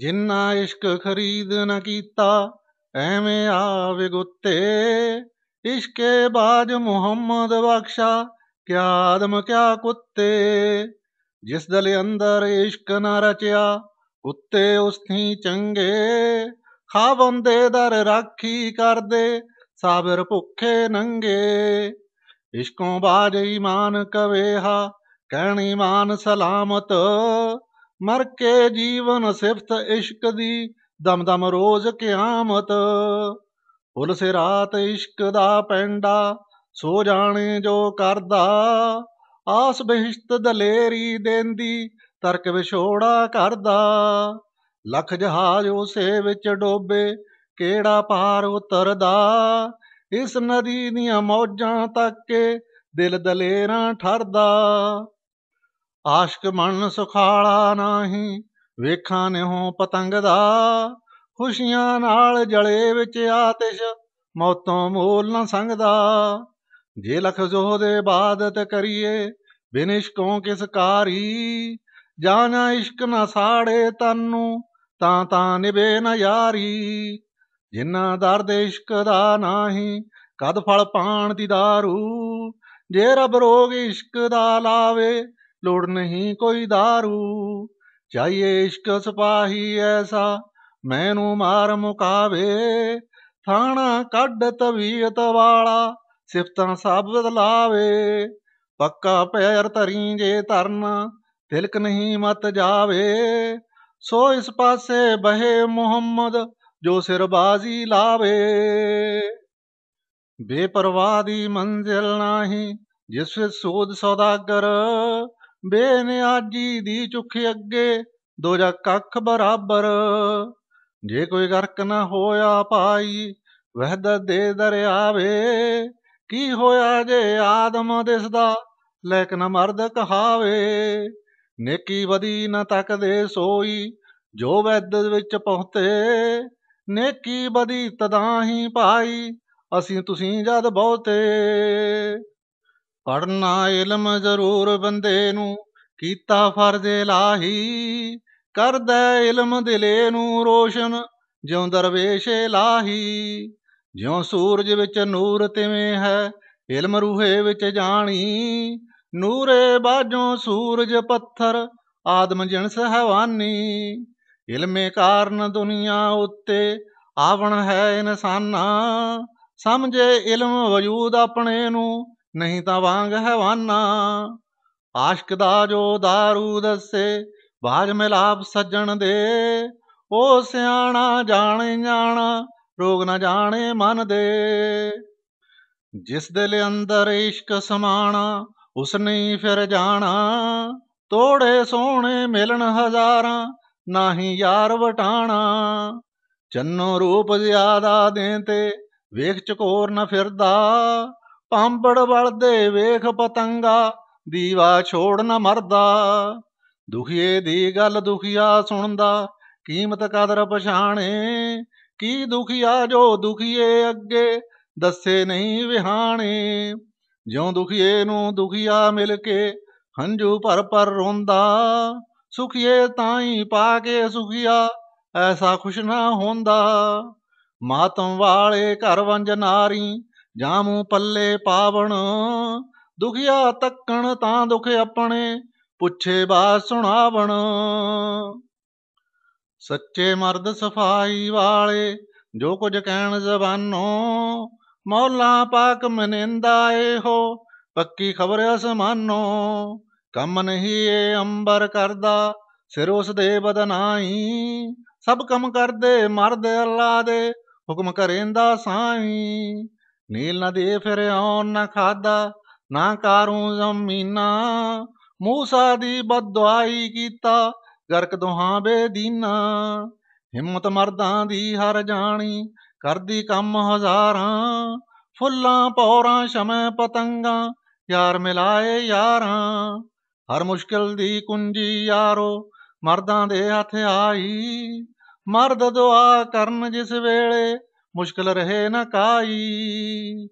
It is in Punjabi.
ਜਿੰਨਾ ਇਸ਼ਕ ਖਰੀਦ ਨਾ ਕੀਤਾ ਐਵੇਂ ਆਵੇ ਗੁੱਤੇ ਇਸ਼ਕੇ ਬਾਜ ਮੁਹੰਮਦ ਬਖਸ਼ਾ ਕਿਆ ਆਦਮ ਕਿਆ ਕੁੱਤੇ ਜਿਸ ਦਲ ਅੰਦਰ ਇਸ਼ਕ ਨਾ ਰਚਿਆ ਉੱਤੇ ਉਸਥੀ ਚੰਗੇ ਖਾਵੰਦੇ ਦਰ ਰਾਖੀ ਕਰਦੇ ਸਾਬਰ ਭੁੱਖੇ ਨੰਗੇ ਇਸ਼ਕੋਂ ਬਾਜ ਇਮਾਨ ਕਵੇਹਾ ਕਹਿਣੀ ਮਾਨ ਸਲਾਮਤ ਮਰ ਕੇ ਜੀਵਨ ਸਿਫਤ ਇਸ਼ਕ ਦੀ ਦਮਦਮ ਰੋਜ਼ ਕਿਆਮਤ ਫੁੱਲ ਸੇ ਰਾਤ ਇਸ਼ਕ ਦਾ ਪੈਂਡਾ ਸੋ ਜਾਣੇ ਜੋ ਕਰਦਾ ਆਸ ਬਹਿਸ਼ਤ ਦਲੇਰੀ ਦੇਂਦੀ ਤਰਕ ਵਿਛੋੜਾ ਕਰਦਾ ਲੱਖ ਜਹਾਜ਼ ਉਸੇ ਵਿੱਚ ਡੋਬੇ ਕਿਹੜਾ ਪਾਰ ਉਤਰਦਾ ਇਸ ਨਦੀ ਦੀਆਂ ਮੌਜਾਂ ਤੱਕ ਕੇ ਦਿਲ ਦਲੇਰਾਂ ਠਰਦਾ ਆਸ਼ਕ ਮਨ ਸੁਖਾਲਾ ਨਾਹੀ ਵੇਖਾਂ ਨਿਹੋ ਪਤੰਗ ਦਾ ਖੁਸ਼ੀਆਂ ਨਾਲ ਜਲੇ ਵਿੱਚ ਆਤਿਸ਼ ਮੌਤੋਂ ਮੋਲ ਨਾ ਸੰਗਦਾ ਜੇ ਲਖ ਜੋ ਦੇ ਬਾਦਤ ਕਰੀਏ ਬਿਨਿਸ਼ ਕੋ ਕਿਸ ਕਾਰੀ ਜਾਣਾ ਇਸ਼ਕ ਨਾ ਸਾੜੇ ਤੰਨੂ ਤਾਂ ਤਾਂ ਨਿਵੇ ਨਾ ਯਾਰੀ ਜਿਨ੍ਹਾਂ ਦਰਦ ਇਸ਼ਕ ਦਾ ਨਾਹੀ ਕਦ ਫਲ ਪਾਣ ਦੀ ਦਾਰੂ ਜੇ ਰਬ ਰੋਗ ਇਸ਼ਕ ਦਾ ਲਾਵੇ ਲੋੜ ਨਹੀਂ ਕੋਈ दारू ਚਾਹੀਏ ਇਸ਼ਕ ਸਪਾਹੀ ਐਸਾ ਮੈਨੂੰ ਮਾਰ ਮੁਕਾਵੇ ਥਾਣਾ ਕੱਢ ਤਵੀਅਤ ਵਾਲਾ ਸਿਫਤਾਂ ਸਭ ਬਦਲਾਵੇ ਪੱਕਾ ਪੈਰ ਧਰੀ ਜੇ ਧਰਨਾ ਤਿਲਕ ਨਹੀਂ ਮਤ ਜਾਵੇ ਸੋ ਇਸ ਪਾਸੇ ਬਹੇ ਮੁਹੰਮਦ ਜੋ ਸਿਰਬਾਜ਼ੀ ਲਾਵੇ ਬੇਪਰਵਾਹ ਦੀ ਮੰਜ਼ਿਲ ਨਾਹੀ ਜਿਸ ਵਿੱਚ ਸੋਦ ਸੌਦਾਗਰ ਬੇਨਿਆਜੀ ਦੀ ਚੁੱਖ ਅੱਗੇ ਦੋਜਾ ਕੱਖ ਬਰਾਬਰ ਜੇ ਕੋਈ ਗਰਕ ਨਾ ਹੋਇਆ ਪਾਈ ਵਹਿਦ ਦੇ ਦਰਿਆਵੇ ਕੀ ਹੋਇਆ ਜੇ ਆਦਮ ਦਿਸਦਾ ਲੈਕ ਨਾ ਮਰਦ ਕਹਾਵੇ ਨੇਕੀ ਵਦੀ ਨਾ ਤੱਕਦੇ ਸੋਈ ਜੋ ਵੈਦ ਵਿੱਚ ਪਹੁੰਚੇ ਨੇਕੀ ਬਦੀ ਤਦਾਂ ਹੀ ਪਾਈ ਅਸੀਂ ਤੁਸੀਂ ਜਦ ਬਹੁਤੇ ਪੜਨਾ ਇਲਮ ਜ਼ਰੂਰ ਬੰਦੇ ਨੂੰ ਕੀਤਾ ਫਰਜ਼ ਇਲਾਹੀ ਕਰਦਾ ਇਲਮ ਦਿਲੇ ਨੂੰ ਰੋਸ਼ਨ ਜਿਉਂ ਦਰਵੇਸ਼ ਇਲਾਹੀ ਜਿਉਂ ਸੂਰਜ ਵਿੱਚ ਨੂਰ ਤਿਵੇਂ ਹੈ ਇਲਮ ਰੂਹੇ ਵਿੱਚ ਜਾਣੀ ਨੂਰੇ ਬਾਝੋਂ ਸੂਰਜ ਪੱਥਰ ਆਦਮ ਜਨਸ ਹਵਾਨੀ ਇਲਮੇ ਕਾਰਨ ਦੁਨੀਆ ਉੱਤੇ ਆਵਣ ਹੈ ਇਨਸਾਨਾ ਸਮਝੇ ਇਲਮ ਵਜੂਦ ਆਪਣੇ ਨੂੰ ਨਹੀਂ ਤਾਂ ਵਾਂਗ ਹਵਾਨਾ ਆਸ਼ਕ ਦਾ ਜੋ दारू ਦੱਸੇ ਬਾਜ ਮਿਲਾਪ ਸੱਜਣ ਦੇ ਉਹ ਸਿਆਣਾ ਜਾਣੇ ਜਾਣਾ ਰੋਗ ਨਾ ਜਾਣੇ ਮਨ ਦੇ ਜਿਸ ਦਿਲ ਅੰਦਰ ਇਸ਼ਕ ਸਮਾਣਾ ਉਸ ਨੇ ਫਿਰ ਜਾਣਾ ਤੋੜੇ ਸੋਹਣੇ ਮਿਲਣ ਹਜ਼ਾਰਾਂ ਨਾਹੀ ਯਾਰ ਵਟਾਣਾ ਚੰਨੋ ਰੂਪ ਜ਼ਿਆਦਾ ਦੇਂਤੇ ਵੇਖ ਚਕੋਰ ਨਾ ਫਿਰਦਾ ਪਾਂਬੜ ਵਲਦੇ ਵੇਖ ਪਤੰਗਾ ਦੀਵਾ ਛੋੜ ਨਾ ਮਰਦਾ ਦੁਖੀਏ ਦੀ ਗੱਲ ਦੁਖੀਆ ਸੁਣਦਾ ਕੀਮਤ ਕਦਰ ਪਛਾਣੇ ਕੀ ਦੁਖੀਆ ਜੋ ਦੁਖੀਏ ਅੱਗੇ ਦੱਸੇ ਨਹੀਂ ਵਿਹਾਣੇ ਜਿਉ ਦੁਖੀਏ ਨੂੰ ਦੁਖੀਆ ਮਿਲ ਕੇ ਹੰਝੂ ਭਰ ਭਰ ਰੋਂਦਾ ਸੁਖੀਏ ਤਾਈ ਪਾ ਕੇ ਸੁਖੀਆ ਐਸਾ ਖੁਸ਼ ਨਾ ਹੁੰਦਾ ਮਾਤਮ ਵਾਲੇ ਘਰ ਵੰਜ ਨਾਰੀ ਜਾਮੂ ਪੱਲੇ ਪਾਵਣ ਦੁਖਿਆ ਤੱਕਣ ਤਾਂ ਦੁਖ ਆਪਣੇ ਪੁੱਛੇ ਬਾਤ ਸੁਣਾਵਣ ਸੱਚੇ ਮਰਦ ਸਫਾਈ ਵਾਲੇ ਜੋ ਕੁਝ ਕਹਿਣ ਜ਼ਬਾਨੋਂ ਮੌਲਾ ਪਾਕ ਮਨਿੰਦਾ ਇਹੋ ਪੱਕੀ ਖਬਰ ਅਸਮਾਨੋਂ ਕੰਮ ਨਹੀਂ ਏ ਅੰਬਰ ਕਰਦਾ ਸਿਰ ਉਸ ਦੇ ਬਦਨਾਈ ਸਭ ਕੰਮ ਕਰਦੇ ਮਰਦ ਅੱਲਾ ਦੇ ਹੁਕਮ ਕਰੇਂਦਾ ਸਾਈ ਨੀਲ ਨਦੀ ਆਉਣ ਨਾ ਖਾਦਾ ਨਾ ਕਾਰੂ ਜ਼ਮੀਨਾ ਮੂਸਾ ਦੀ ਬਦਦੁਆਈ ਕੀਤਾ ਗਰਕ ਦੋਹਾਂ ਬੇਦੀਨਾ ਹਿੰਮਤ ਮਰਦਾਂ ਦੀ ਹਰ ਜਾਣੀ ਕਰਦੀ ਕੰਮ ਹਜ਼ਾਰਾਂ ਫੁੱਲਾਂ ਪੌਰਾਂ ਸ਼ਮੇ ਪਤੰਗਾ ਯਾਰ ਮਿਲਾਏ ਯਾਰਾਂ ਹਰ ਮੁਸ਼ਕਿਲ ਦੀ ਕੁੰਜੀ ਯਾਰੋ ਮਰਦਾਂ ਦੇ ਹੱਥ ਆਈ ਮਰਦ ਦੁਆ ਕਰਨ ਜਿਸ ਵੇਲੇ ਮੁਸ਼ਕਲ ਰਹੇ ਨਾ ਕਾਈ